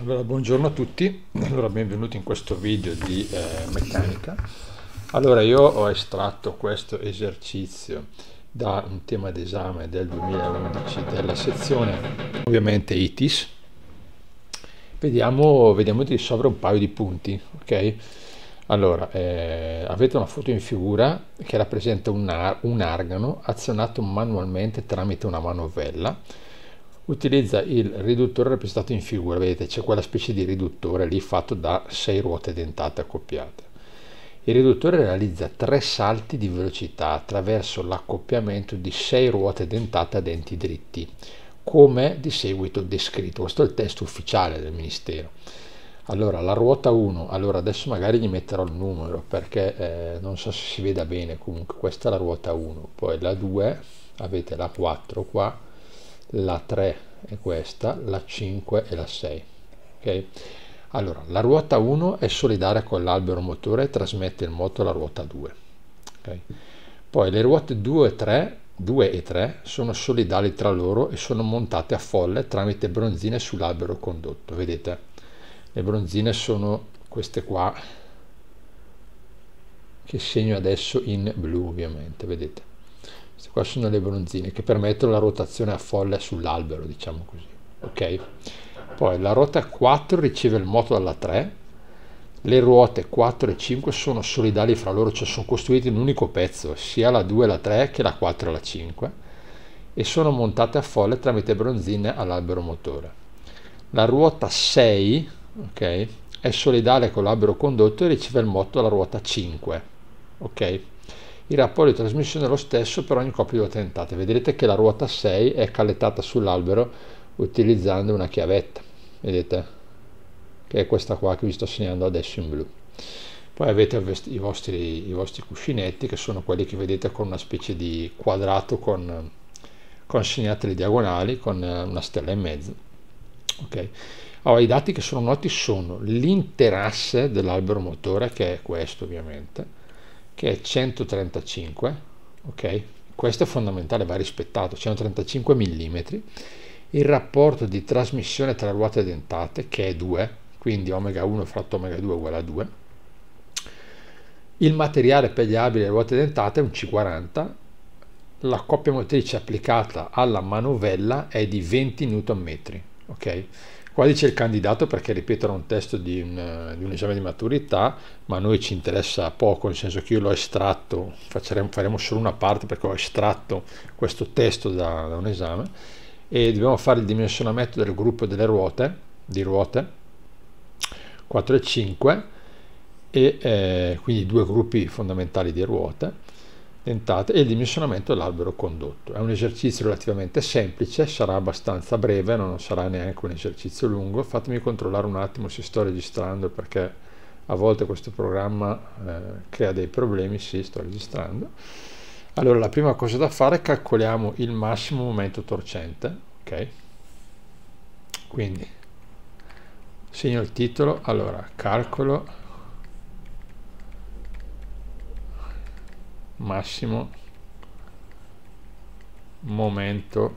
Allora, buongiorno a tutti, allora, benvenuti in questo video di eh, meccanica. Allora, io ho estratto questo esercizio da un tema d'esame del 2011 della sezione, ovviamente ITIS. Vediamo, vediamo di risolvere un paio di punti, ok? Allora, eh, avete una foto in figura che rappresenta un, ar un argano azionato manualmente tramite una manovella utilizza il riduttore rappresentato in figura, vedete c'è quella specie di riduttore lì fatto da sei ruote dentate accoppiate. Il riduttore realizza tre salti di velocità attraverso l'accoppiamento di sei ruote dentate a denti dritti, come di seguito descritto. Questo è il testo ufficiale del Ministero. Allora, la ruota 1, allora adesso magari gli metterò il numero perché eh, non so se si veda bene, comunque questa è la ruota 1, poi la 2, avete la 4 qua, la 3 è questa, la 5 e la 6. Okay? Allora, la ruota 1 è solidale con l'albero motore e trasmette il moto alla ruota 2. Okay? Poi le ruote 2 e, 3, 2 e 3 sono solidali tra loro e sono montate a folle tramite bronzine sull'albero condotto. Vedete, le bronzine sono queste qua che segno adesso in blu ovviamente, vedete. Queste qua sono le bronzine che permettono la rotazione a folle sull'albero, diciamo così. Ok? Poi la ruota 4 riceve il moto dalla 3. Le ruote 4 e 5 sono solidali fra loro, cioè sono costruite in un unico pezzo, sia la 2 e la 3 che la 4 e la 5, e sono montate a folle tramite bronzine all'albero motore. La ruota 6, ok, è solidale con l'albero condotto e riceve il moto dalla ruota 5. Ok? Il rapporto di trasmissione è lo stesso per ogni coppia di due tentate. Vedrete che la ruota 6 è callettata sull'albero utilizzando una chiavetta. Vedete? Che è questa qua che vi sto segnando adesso in blu. Poi avete i vostri, i vostri cuscinetti che sono quelli che vedete con una specie di quadrato con, con segnate le diagonali con eh, una stella in mezzo. Okay. Allora, i dati che sono noti sono l'interasse dell'albero motore, che è questo ovviamente, che è 135, ok? Questo è fondamentale, va rispettato, 135 mm. Il rapporto di trasmissione tra ruote dentate, che è 2, quindi omega 1 fratto omega 2 uguale a 2. Il materiale pieghevole a ruote dentate è un C40. La coppia motrice applicata alla manovella è di 20 Nm, ok? Qua dice il candidato perché ripeto, era un testo di un, eh, di un, esame di maturità, ma a noi ci interessa poco, nel senso che io l'ho estratto, faremo, faremo solo una parte perché ho estratto questo testo da, da un esame e dobbiamo fare il dimensionamento del gruppo delle ruote, di ruote 4 e 5, e eh, quindi due gruppi fondamentali di ruote tentate e il dimensionamento dell'albero condotto. È un esercizio relativamente semplice, sarà abbastanza breve, non sarà neanche un esercizio lungo. Fatemi controllare un attimo se sto registrando perché a volte questo programma eh, crea dei problemi, sì, sto registrando. Allora, la prima cosa da fare è calcoliamo il massimo momento torcente, ok? Quindi segno il titolo, allora calcolo massimo momento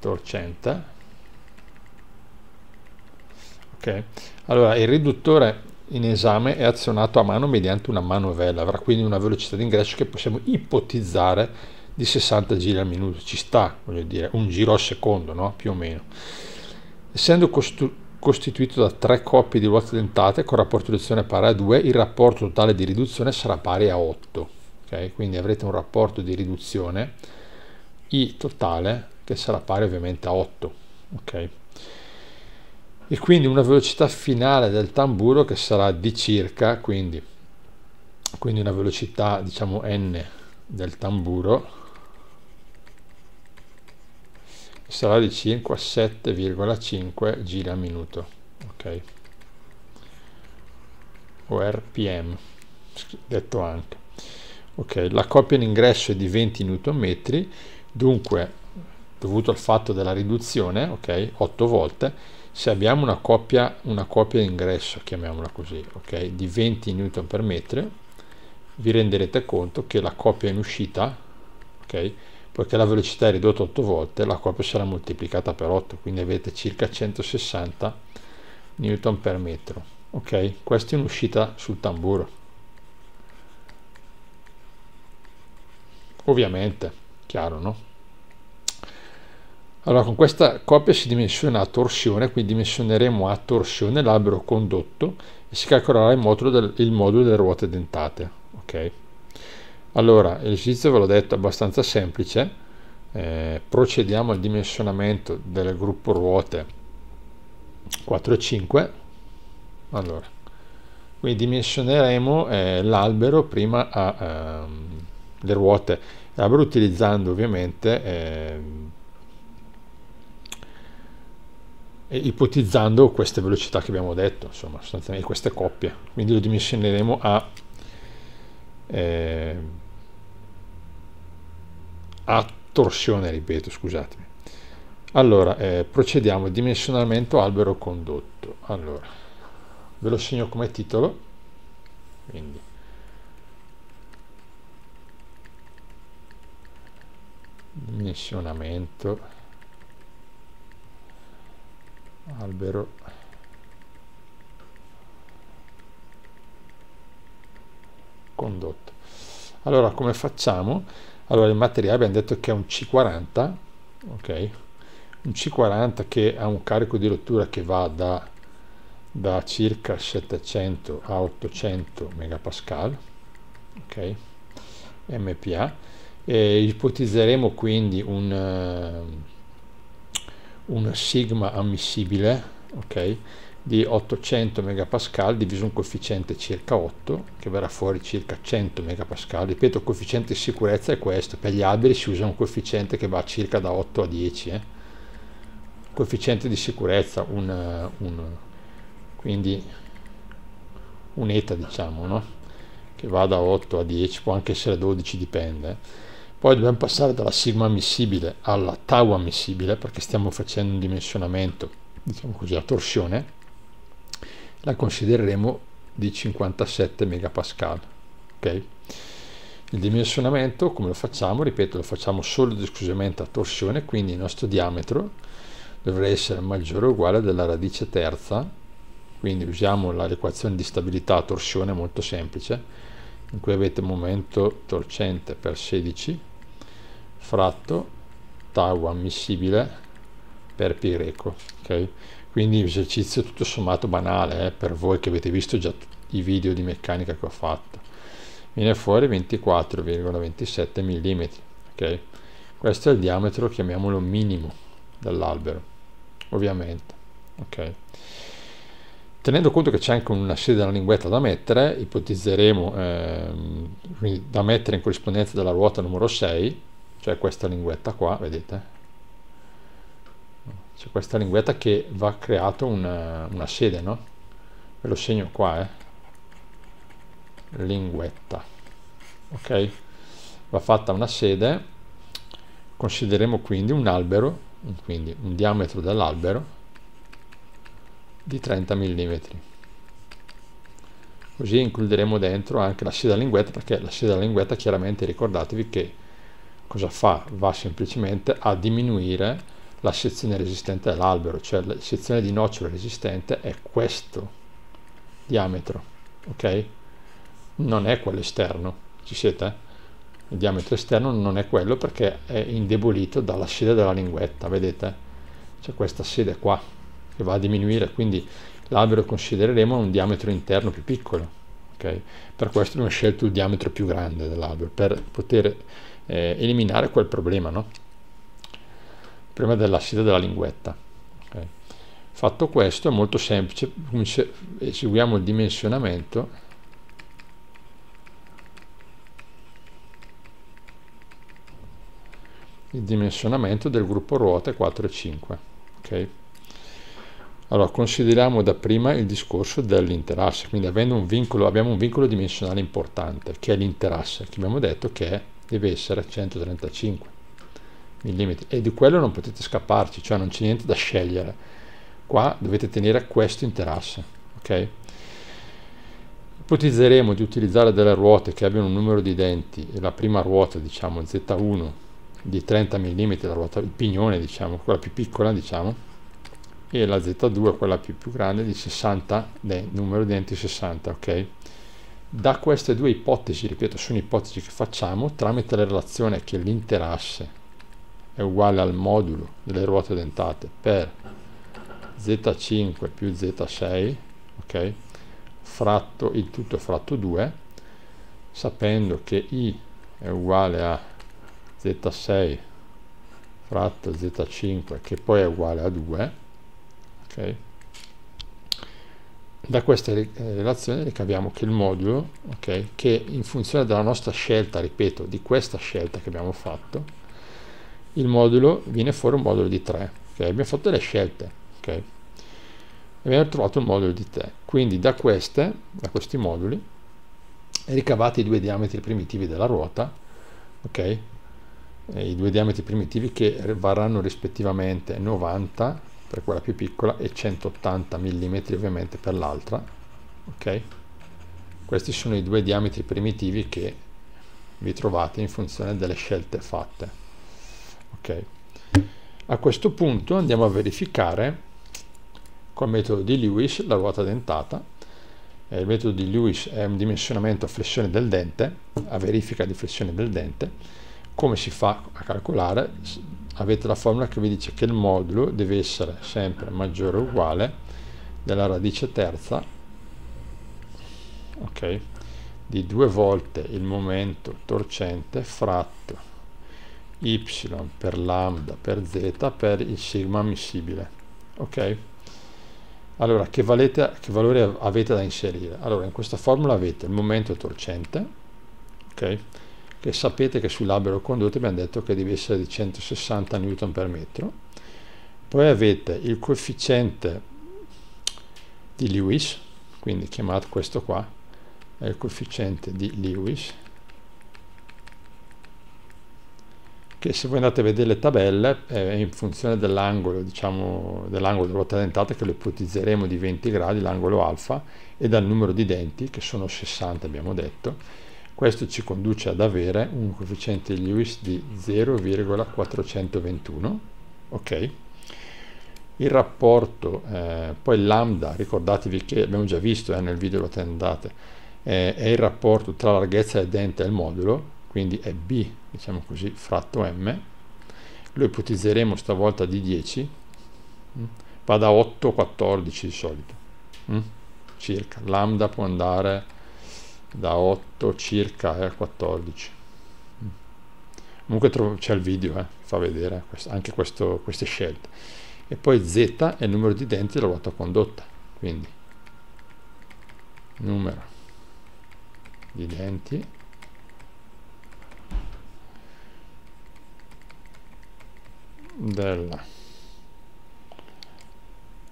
torcente ok allora il riduttore in esame è azionato a mano mediante una manovella avrà quindi una velocità di ingresso che possiamo ipotizzare di 60 giri al minuto ci sta voglio dire un giro al secondo no più o meno essendo costruito costituito da tre coppie di ruote dentate con rapporto di riduzione pari a 2, il rapporto totale di riduzione sarà pari a 8. Okay? Quindi avrete un rapporto di riduzione I totale che sarà pari ovviamente a 8. Okay? E quindi una velocità finale del tamburo che sarà di circa, quindi, quindi una velocità diciamo n del tamburo sarà di circa 7,5 giri al minuto ok o rpm detto anche ok la coppia in ingresso è di 20 Nm dunque dovuto al fatto della riduzione ok 8 volte se abbiamo una coppia una coppia in ingresso chiamiamola così ok di 20 Nm vi renderete conto che la coppia in uscita ok poiché la velocità è ridotta 8 volte, la coppia sarà moltiplicata per 8, quindi avete circa 160 N per metro. Ok, questa è un'uscita sul tamburo. Ovviamente, chiaro, no? Allora, con questa coppia si dimensiona a torsione, quindi dimensioneremo a torsione l'albero condotto e si calcolerà il modulo, del, il modulo delle ruote dentate. Ok? Allora, l'esercizio ve l'ho detto è abbastanza semplice, eh, procediamo al dimensionamento del gruppo ruote 4 e 5, allora, quindi dimensioneremo eh, l'albero prima a, ehm, le ruote, l'albero utilizzando ovviamente, ehm, ipotizzando queste velocità che abbiamo detto, insomma, sostanzialmente queste coppie, quindi lo dimensioneremo a... Ehm, a torsione, ripeto, scusatemi. Allora, eh, procediamo, dimensionamento albero condotto. Allora, ve lo segno come titolo, quindi dimensionamento albero condotto. Allora, come facciamo? Allora il materiale abbiamo detto che è un C40, ok? Un C40 che ha un carico di rottura che va da, da circa 700 a 800 MPa, ok? MPa. E ipotizzeremo quindi un, eh, un sigma ammissibile, ok? di 800 MPa diviso un coefficiente circa 8 che verrà fuori circa 100 MPa ripeto il coefficiente di sicurezza è questo per gli alberi si usa un coefficiente che va circa da 8 a 10 eh. coefficiente di sicurezza un, eh, un, quindi un'eta diciamo no? che va da 8 a 10 può anche essere 12 dipende eh. poi dobbiamo passare dalla sigma ammissibile alla tau ammissibile perché stiamo facendo un dimensionamento diciamo così a torsione la considereremo di 57 MPa. Okay? Il dimensionamento, come lo facciamo? Ripeto, lo facciamo solo ed esclusivamente a torsione, quindi il nostro diametro dovrà essere maggiore o uguale della radice terza, quindi usiamo l'equazione di stabilità a torsione molto semplice, in cui avete momento torcente per 16 fratto tau ammissibile per pi greco. Okay? Quindi esercizio tutto sommato banale eh, per voi che avete visto già i video di meccanica che ho fatto. Viene fuori 24,27 mm. ok Questo è il diametro, chiamiamolo minimo, dell'albero, ovviamente. Okay? Tenendo conto che c'è anche una serie della linguetta da mettere, ipotizzeremo ehm, da mettere in corrispondenza della ruota numero 6, cioè questa linguetta qua, vedete, c'è questa linguetta che va creato una, eh, una sede no? ve lo segno qua eh? linguetta ok va fatta una sede consideriamo quindi un albero quindi un diametro dell'albero di 30 mm così includeremo dentro anche la sede linguetta perché la sede linguetta chiaramente ricordatevi che cosa fa? va semplicemente a diminuire la sezione resistente dell'albero, cioè la sezione di nocciolo resistente è questo diametro, ok? Non è quello esterno, ci siete? Il diametro esterno non è quello perché è indebolito dalla sede della linguetta, vedete? C'è questa sede qua che va a diminuire, quindi l'albero considereremo un diametro interno più piccolo, ok? Per questo abbiamo scelto il diametro più grande dell'albero, per poter eh, eliminare quel problema, no? prima dell'assida della linguetta. Okay. Fatto questo è molto semplice, eseguiamo il dimensionamento il dimensionamento del gruppo ruote 4 e 5. Okay. Allora, consideriamo dapprima il discorso dell'interasse, quindi un vincolo, abbiamo un vincolo dimensionale importante, che è l'interasse, che abbiamo detto che deve essere 135 i limiti e di quello non potete scapparci, cioè non c'è niente da scegliere. Qua dovete tenere questo interasse, ok? Ipotizzeremo di utilizzare delle ruote che abbiano un numero di denti, la prima ruota, diciamo Z1 di 30 mm, la ruota, il pignone, diciamo, quella più piccola, diciamo, e la Z2, quella più, più grande, di 60, de, numero di denti 60, ok? Da queste due ipotesi, ripeto, sono ipotesi che facciamo tramite la relazione che l'interasse è uguale al modulo delle ruote dentate per z5 più z6 ok fratto il tutto fratto 2 sapendo che i è uguale a z6 fratto z5 che poi è uguale a 2 ok da questa eh, relazione ricaviamo che il modulo, okay, che in funzione della nostra scelta, ripeto, di questa scelta che abbiamo fatto, il modulo viene fuori un modulo di 3 okay? abbiamo fatto le scelte okay? abbiamo trovato il modulo di 3 quindi da queste da questi moduli ricavate i due diametri primitivi della ruota okay? i due diametri primitivi che varranno rispettivamente 90 per quella più piccola e 180 mm ovviamente per l'altra ok questi sono i due diametri primitivi che vi trovate in funzione delle scelte fatte Okay. A questo punto andiamo a verificare col metodo di Lewis la ruota dentata. Eh, il metodo di Lewis è un dimensionamento a flessione del dente, a verifica di flessione del dente. Come si fa a calcolare? Avete la formula che vi dice che il modulo deve essere sempre maggiore o uguale della radice terza okay, di due volte il momento torcente fratto y per lambda per z per il sigma ammissibile ok allora che, valete, che valore avete da inserire allora in questa formula avete il momento torcente ok che sapete che sul sull'albero condotto abbiamo detto che deve essere di 160 newton per metro poi avete il coefficiente di Lewis quindi chiamate questo qua è il coefficiente di Lewis che se voi andate a vedere le tabelle, è eh, in funzione dell'angolo, diciamo, dell'angolo della ruota dentata, che lo ipotizzeremo di 20 gradi, l'angolo alfa, e dal numero di denti, che sono 60 abbiamo detto, questo ci conduce ad avere un coefficiente di Lewis di 0,421, ok? Il rapporto, eh, poi lambda, ricordatevi che abbiamo già visto eh, nel video lo tendate, eh, è il rapporto tra larghezza del dente e il modulo, quindi è b, diciamo così, fratto m, lo ipotizzeremo stavolta di 10, mm. va da 8 a 14 di solito, mm. circa, lambda può andare da 8 circa eh, a 14. Mm. Comunque c'è il video, eh, fa vedere anche questo, queste scelte. E poi z è il numero di denti della ruota condotta, quindi numero di denti della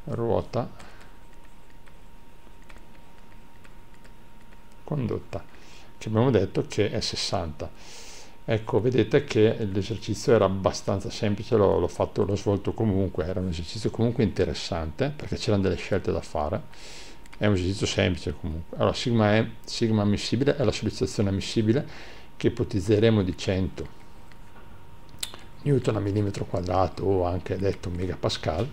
ruota condotta che abbiamo detto che è 60 ecco vedete che l'esercizio era abbastanza semplice l'ho fatto l'ho svolto comunque era un esercizio comunque interessante perché c'erano delle scelte da fare è un esercizio semplice comunque allora sigma, è, sigma ammissibile è la sollecitazione ammissibile che ipotizzeremo di 100 newton a millimetro quadrato o anche detto megapascal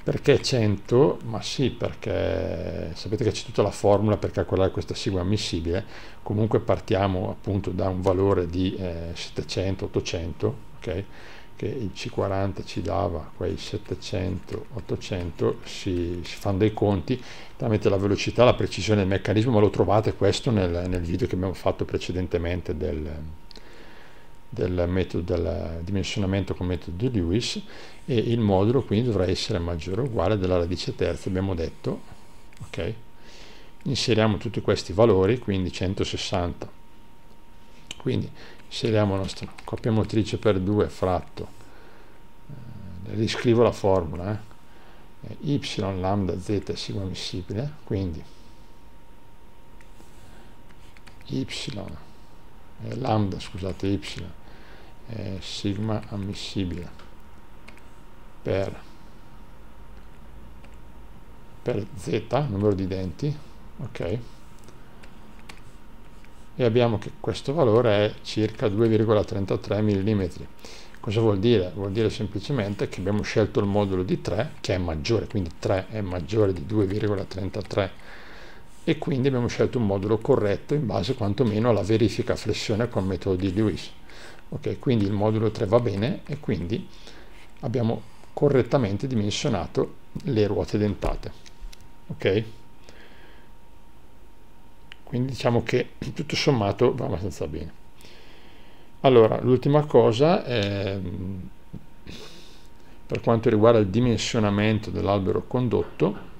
perché 100? Ma sì, perché sapete che c'è tutta la formula per calcolare questa sigla ammissibile, comunque partiamo appunto da un valore di eh, 700-800, okay? che il C40 ci dava quei 700-800, si, si, fanno dei conti tramite la velocità, la precisione del meccanismo, ma lo trovate questo nel, nel video che abbiamo fatto precedentemente del, del metodo del dimensionamento con metodo di Lewis e il modulo quindi dovrà essere maggiore o uguale della radice terza abbiamo detto ok inseriamo tutti questi valori quindi 160 quindi inseriamo la nostra coppia motrice per 2 fratto eh, riscrivo la formula eh. eh y lambda z è sigma ammissibile quindi y eh, lambda, scusate, y eh, sigma ammissibile per, per z, numero di denti, ok? E abbiamo che questo valore è circa 2,33 mm. Cosa vuol dire? Vuol dire semplicemente che abbiamo scelto il modulo di 3 che è maggiore, quindi 3 è maggiore di 2,33 mm e quindi abbiamo scelto un modulo corretto in base quantomeno alla verifica flessione con metodo di Lewis. Okay, quindi il modulo 3 va bene e quindi abbiamo correttamente dimensionato le ruote dentate. Okay? Quindi diciamo che tutto sommato va abbastanza bene. Allora, l'ultima cosa è, per quanto riguarda il dimensionamento dell'albero condotto,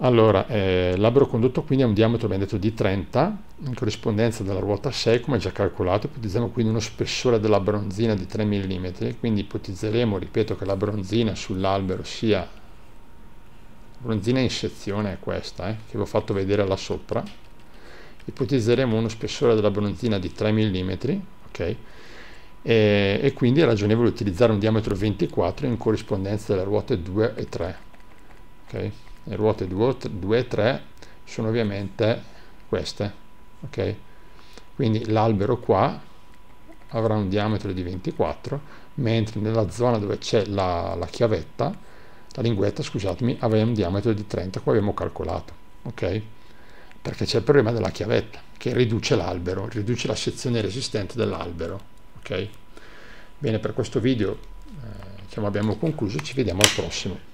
Allora, eh, l'albero condotto quindi ha un diametro ben detto di 30, in corrispondenza della ruota 6, come già calcolato, ipotizziamo quindi uno spessore della bronzina di 3 mm, quindi ipotizzeremo, ripeto, che la bronzina sull'albero sia... La bronzina in sezione è questa, eh, che vi ho fatto vedere là sopra. Ipotizzeremo uno spessore della bronzina di 3 mm, ok? E, e, quindi è ragionevole utilizzare un diametro 24 in corrispondenza delle ruote 2 e 3, ok? le ruote 2 e 3 sono ovviamente queste ok quindi l'albero qua avrà un diametro di 24 mentre nella zona dove c'è la, la, chiavetta la linguetta scusatemi avrà un diametro di 30 qua abbiamo calcolato ok perché c'è il problema della chiavetta che riduce l'albero riduce la sezione resistente dell'albero ok bene per questo video eh, diciamo abbiamo concluso ci vediamo al prossimo